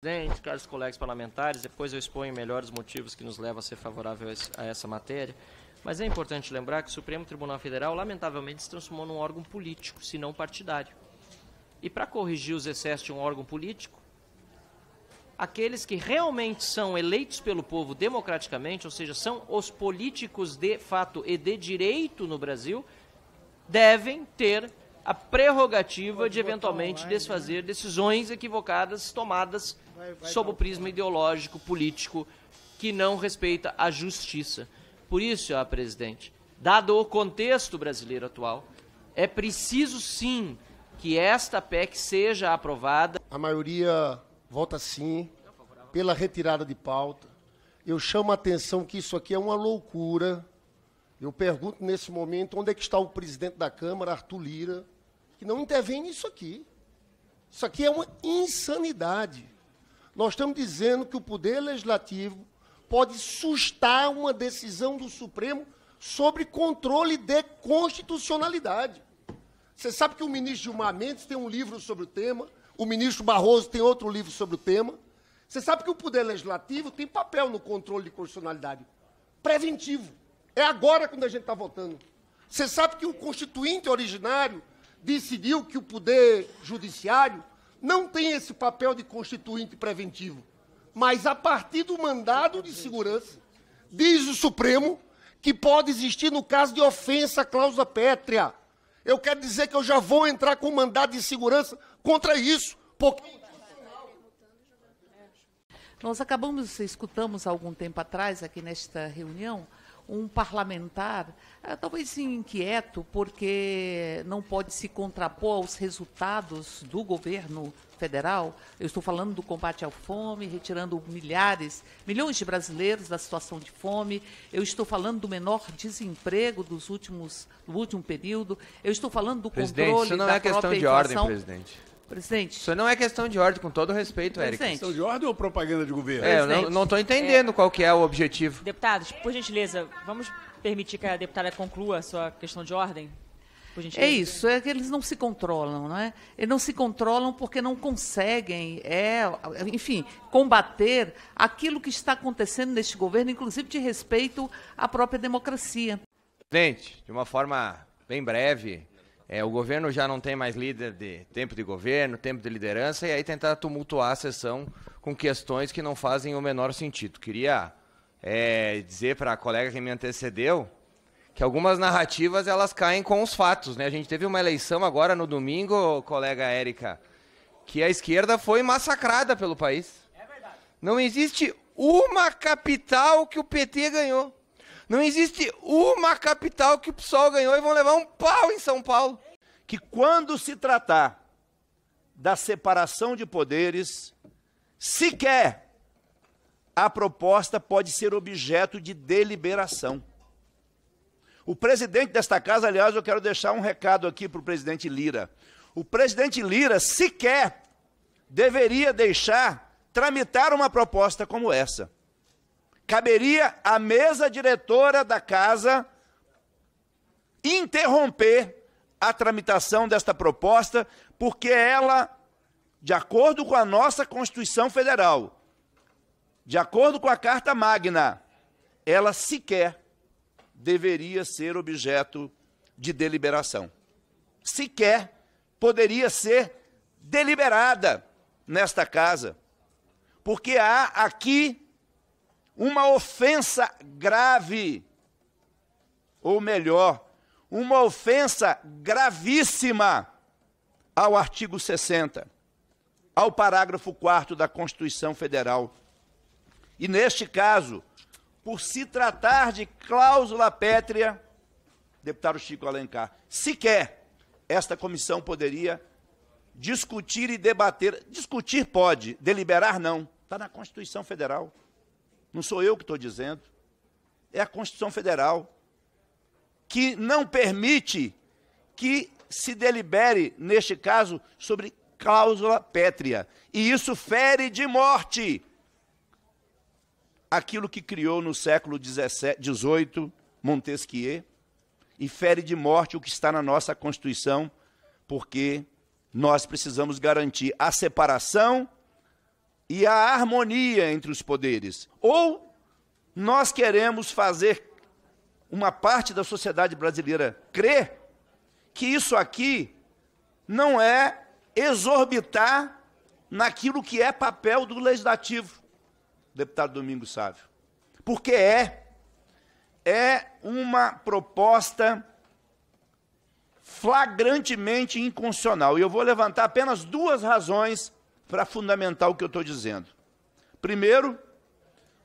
presidente, caros colegas parlamentares, depois eu exponho melhor os motivos que nos levam a ser favoráveis a essa matéria, mas é importante lembrar que o Supremo Tribunal Federal, lamentavelmente, se transformou num órgão político, se não partidário. E para corrigir os excessos de um órgão político, aqueles que realmente são eleitos pelo povo democraticamente, ou seja, são os políticos de fato e de direito no Brasil, devem ter a prerrogativa Pode de eventualmente online, desfazer né? decisões equivocadas tomadas vai, vai sob o prisma ideológico, político, que não respeita a justiça. Por isso, ó, presidente, dado o contexto brasileiro atual, é preciso sim que esta PEC seja aprovada. A maioria vota sim pela retirada de pauta. Eu chamo a atenção que isso aqui é uma loucura. Eu pergunto nesse momento onde é que está o presidente da Câmara, Arthur Lira, que não intervém nisso aqui. Isso aqui é uma insanidade. Nós estamos dizendo que o Poder Legislativo pode sustar uma decisão do Supremo sobre controle de constitucionalidade. Você sabe que o ministro Gilmar Mendes tem um livro sobre o tema, o ministro Barroso tem outro livro sobre o tema. Você sabe que o Poder Legislativo tem papel no controle de constitucionalidade preventivo. É agora quando a gente está votando. Você sabe que o Constituinte originário decidiu que o poder judiciário não tem esse papel de constituinte preventivo, mas a partir do mandado de segurança, diz o Supremo que pode existir no caso de ofensa à cláusula pétrea. Eu quero dizer que eu já vou entrar com mandado de segurança contra isso, porque nós acabamos, escutamos há algum tempo atrás, aqui nesta reunião, um parlamentar, é, talvez inquieto, porque não pode se contrapor aos resultados do governo federal. Eu estou falando do combate à fome, retirando milhares, milhões de brasileiros da situação de fome. Eu estou falando do menor desemprego dos últimos, do último período. Eu estou falando do controle isso não é da é questão de ordem, presidente. Presidente. Isso não é questão de ordem, com todo respeito, Eric. É Questão de ordem ou propaganda de governo? É, eu não estou entendendo é... qual que é o objetivo. Deputados, por gentileza, vamos permitir que a deputada conclua a sua questão de ordem? É isso, é que eles não se controlam, não é? Eles não se controlam porque não conseguem, é, enfim, combater aquilo que está acontecendo neste governo, inclusive de respeito à própria democracia. Presidente, de uma forma bem breve, é, o governo já não tem mais líder de tempo de governo, tempo de liderança, e aí tentar tumultuar a sessão com questões que não fazem o menor sentido. Queria é, dizer para a colega que me antecedeu que algumas narrativas elas caem com os fatos. Né? A gente teve uma eleição agora no domingo, colega Érica, que a esquerda foi massacrada pelo país. É verdade. Não existe uma capital que o PT ganhou. Não existe uma capital que o PSOL ganhou e vão levar um pau em São Paulo. Que quando se tratar da separação de poderes, sequer a proposta pode ser objeto de deliberação. O presidente desta casa, aliás, eu quero deixar um recado aqui para o presidente Lira. O presidente Lira sequer deveria deixar tramitar uma proposta como essa caberia à mesa diretora da casa interromper a tramitação desta proposta, porque ela, de acordo com a nossa Constituição Federal, de acordo com a Carta Magna, ela sequer deveria ser objeto de deliberação. Sequer poderia ser deliberada nesta casa, porque há aqui uma ofensa grave, ou melhor, uma ofensa gravíssima ao artigo 60, ao parágrafo 4 da Constituição Federal. E neste caso, por se tratar de cláusula pétrea, deputado Chico Alencar, sequer esta comissão poderia discutir e debater. Discutir pode, deliberar não. Está na Constituição Federal não sou eu que estou dizendo, é a Constituição Federal, que não permite que se delibere, neste caso, sobre cláusula pétrea. E isso fere de morte aquilo que criou no século XVIII Montesquieu e fere de morte o que está na nossa Constituição, porque nós precisamos garantir a separação e a harmonia entre os poderes. Ou nós queremos fazer uma parte da sociedade brasileira crer que isso aqui não é exorbitar naquilo que é papel do legislativo, deputado Domingos Sávio. Porque é é uma proposta flagrantemente inconstitucional. E eu vou levantar apenas duas razões para fundamentar o que eu estou dizendo. Primeiro,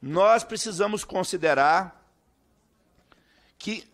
nós precisamos considerar que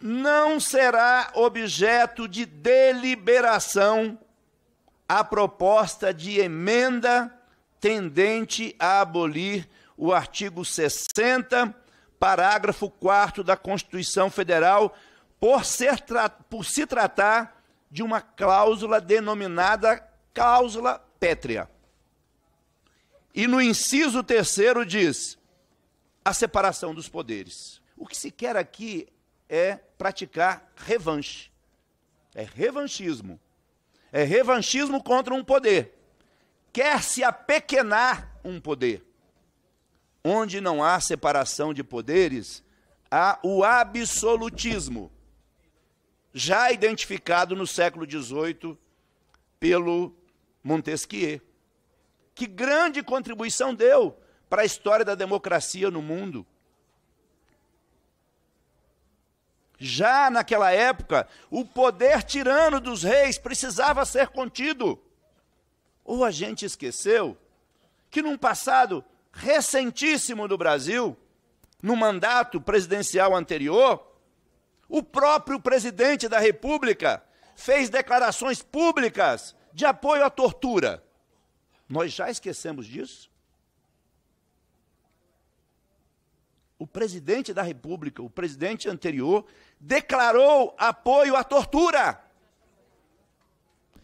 não será objeto de deliberação a proposta de emenda tendente a abolir o artigo 60, parágrafo 4 da Constituição Federal, por, ser, por se tratar de uma cláusula denominada cláusula pétrea. E no inciso terceiro diz a separação dos poderes. O que se quer aqui é praticar revanche. É revanchismo. É revanchismo contra um poder. Quer se apequenar um poder. Onde não há separação de poderes, há o absolutismo, já identificado no século XVIII pelo Montesquieu. Que grande contribuição deu para a história da democracia no mundo. Já naquela época, o poder tirano dos reis precisava ser contido. Ou a gente esqueceu que, num passado recentíssimo do Brasil, no mandato presidencial anterior, o próprio presidente da República fez declarações públicas de apoio à tortura. Nós já esquecemos disso? O presidente da República, o presidente anterior, declarou apoio à tortura.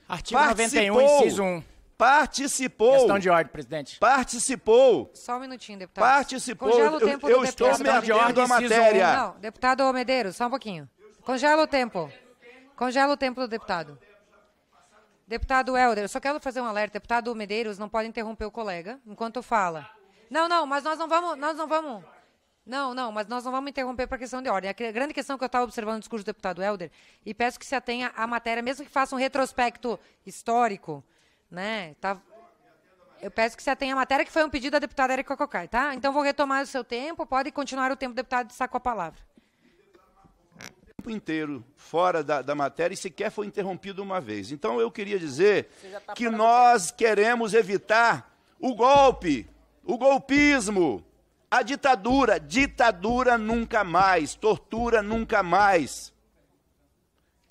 Artigo participou, 91, inciso 1. Participou. Questão de ordem, presidente. Participou. Só um minutinho, deputado. Participou. Congela o tempo eu, eu estou me ordem, à matéria. Não, deputado Medeiros, só um pouquinho. Congela o tempo. Congela o tempo do deputado. Deputado Helder, eu só quero fazer um alerta. Deputado Medeiros, não pode interromper o colega enquanto fala. Não, não, mas nós não vamos, nós não vamos. Não, não, mas nós não vamos interromper para questão de ordem. A grande questão que eu estava observando no discurso do deputado Helder, e peço que se atenha à matéria, mesmo que faça um retrospecto histórico, né? Tá, eu peço que se atenha à matéria, que foi um pedido da deputada Erika Cocai, tá? Então vou retomar o seu tempo, pode continuar o tempo, deputado, de saco a palavra tempo inteiro fora da, da, matéria e sequer foi interrompido uma vez. Então eu queria dizer tá que nós queremos evitar o golpe, o golpismo, a ditadura. Ditadura nunca mais, tortura nunca mais.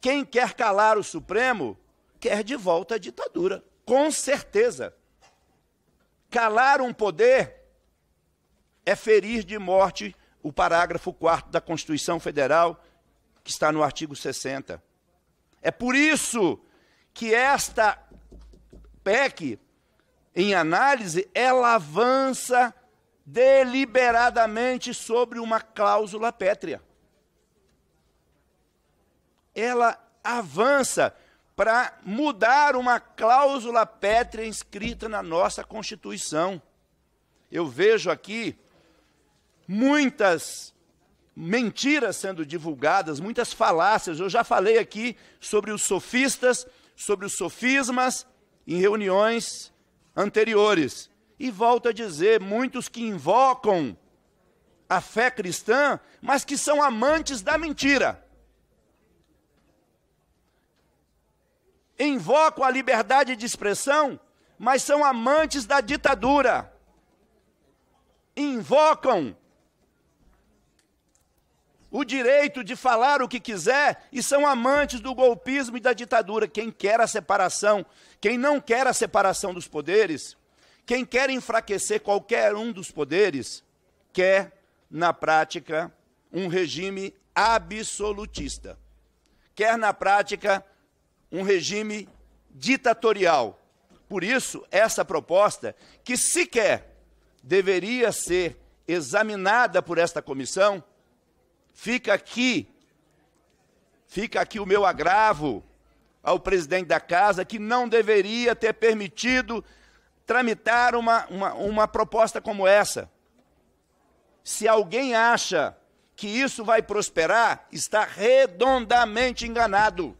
Quem quer calar o Supremo quer de volta a ditadura, com certeza. Calar um poder é ferir de morte o parágrafo 4 da Constituição Federal que está no artigo 60. É por isso que esta PEC, em análise, ela avança deliberadamente sobre uma cláusula pétrea. Ela avança para mudar uma cláusula pétrea inscrita na nossa Constituição. Eu vejo aqui muitas mentiras sendo divulgadas, muitas falácias. Eu já falei aqui sobre os sofistas, sobre os sofismas em reuniões anteriores. E volto a dizer, muitos que invocam a fé cristã, mas que são amantes da mentira. Invocam a liberdade de expressão, mas são amantes da ditadura. Invocam o direito de falar o que quiser e são amantes do golpismo e da ditadura. Quem quer a separação, quem não quer a separação dos poderes, quem quer enfraquecer qualquer um dos poderes, quer, na prática, um regime absolutista. Quer, na prática, um regime ditatorial. Por isso, essa proposta, que sequer deveria ser examinada por esta comissão, Fica aqui, fica aqui o meu agravo ao presidente da casa que não deveria ter permitido tramitar uma, uma, uma proposta como essa. Se alguém acha que isso vai prosperar, está redondamente enganado.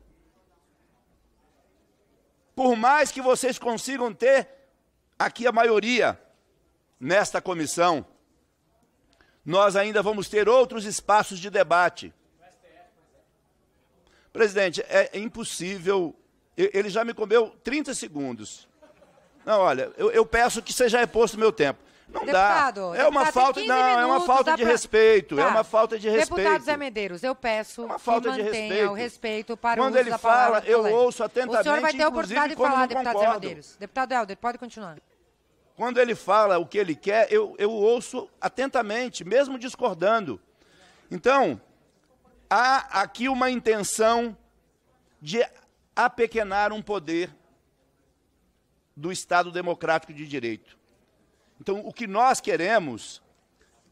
Por mais que vocês consigam ter aqui a maioria nesta comissão, nós ainda vamos ter outros espaços de debate. Presidente, é impossível. Ele já me comeu 30 segundos. Não, olha, eu, eu peço que seja reposto o meu tempo. Não deputado, dá. É uma falta, não, é minutos, é tá. uma falta de pra... respeito, tá. é uma falta de respeito. Deputado Zé Medeiros, eu peço uma falta que de respeito. o respeito para Quando o uso ele fala, eu ouço atentamente, O senhor vai ter a oportunidade de falar, deputado Zemedeiros. Zé Medeiros. Deputado Helder, pode continuar quando ele fala o que ele quer, eu, eu ouço atentamente, mesmo discordando. Então, há aqui uma intenção de apequenar um poder do Estado Democrático de Direito. Então, o que nós queremos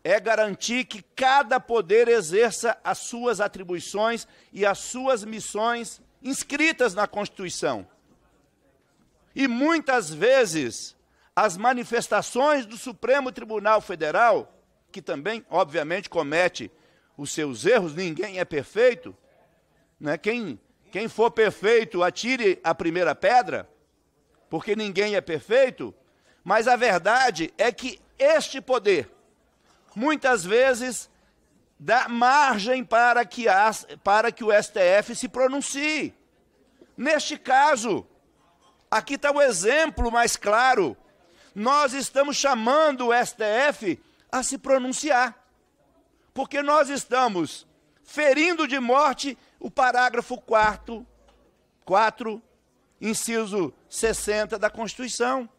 é garantir que cada poder exerça as suas atribuições e as suas missões inscritas na Constituição. E muitas vezes as manifestações do Supremo Tribunal Federal, que também, obviamente, comete os seus erros, ninguém é perfeito. Né? Quem, quem for perfeito, atire a primeira pedra, porque ninguém é perfeito. Mas a verdade é que este poder, muitas vezes, dá margem para que, as, para que o STF se pronuncie. Neste caso, aqui está o exemplo mais claro nós estamos chamando o STF a se pronunciar. Porque nós estamos ferindo de morte o parágrafo 4, 4 inciso 60 da Constituição.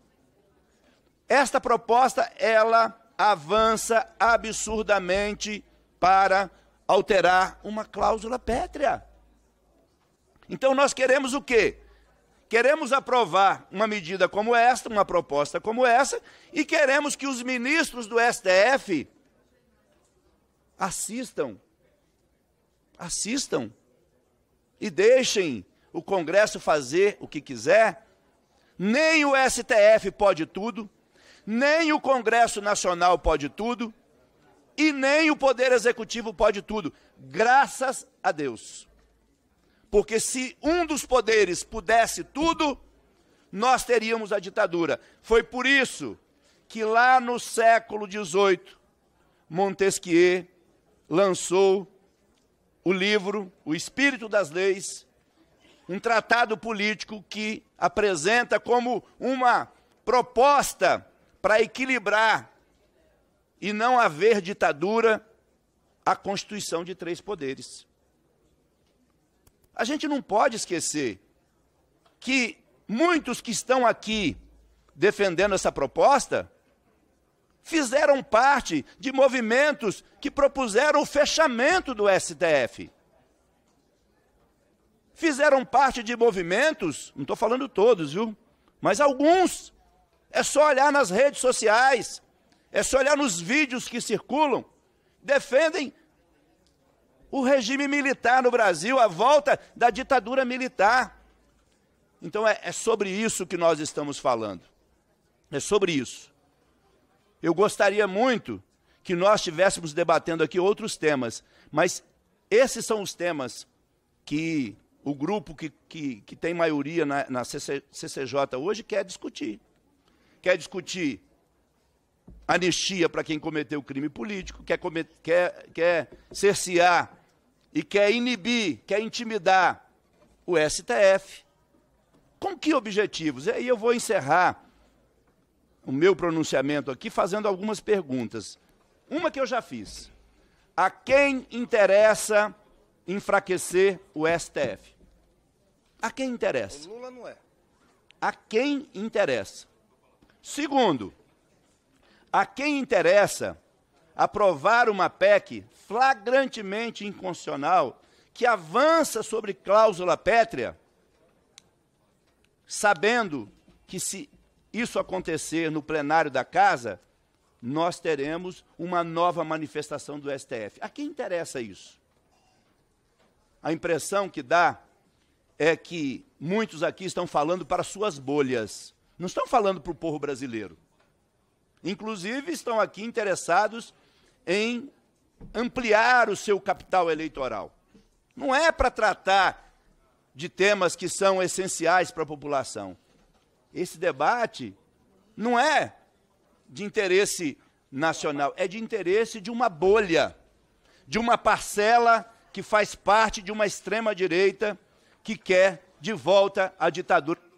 Esta proposta, ela avança absurdamente para alterar uma cláusula pétrea. Então nós queremos o quê? Queremos aprovar uma medida como esta, uma proposta como essa, e queremos que os ministros do STF assistam. Assistam. E deixem o Congresso fazer o que quiser. Nem o STF pode tudo, nem o Congresso Nacional pode tudo, e nem o Poder Executivo pode tudo. Graças a Deus. Porque se um dos poderes pudesse tudo, nós teríamos a ditadura. Foi por isso que lá no século XVIII, Montesquieu lançou o livro O Espírito das Leis, um tratado político que apresenta como uma proposta para equilibrar e não haver ditadura a constituição de três poderes. A gente não pode esquecer que muitos que estão aqui defendendo essa proposta fizeram parte de movimentos que propuseram o fechamento do STF. Fizeram parte de movimentos, não estou falando todos, viu? Mas alguns. É só olhar nas redes sociais, é só olhar nos vídeos que circulam. Defendem o regime militar no Brasil, a volta da ditadura militar. Então é, é sobre isso que nós estamos falando. É sobre isso. Eu gostaria muito que nós estivéssemos debatendo aqui outros temas, mas esses são os temas que o grupo que, que, que tem maioria na, na CCJ hoje quer discutir. Quer discutir anistia para quem cometeu crime político, quer, comet, quer, quer cercear e quer inibir, quer intimidar o STF. Com que objetivos? E aí eu vou encerrar o meu pronunciamento aqui fazendo algumas perguntas. Uma que eu já fiz. A quem interessa enfraquecer o STF? A quem interessa? O Lula não é. A quem interessa? Segundo, a quem interessa aprovar uma PEC flagrantemente inconstitucional que avança sobre cláusula pétrea, sabendo que se isso acontecer no plenário da casa, nós teremos uma nova manifestação do STF. A quem interessa isso? A impressão que dá é que muitos aqui estão falando para suas bolhas, não estão falando para o povo brasileiro. Inclusive, estão aqui interessados em ampliar o seu capital eleitoral. Não é para tratar de temas que são essenciais para a população. Esse debate não é de interesse nacional, é de interesse de uma bolha, de uma parcela que faz parte de uma extrema-direita que quer de volta a ditadura.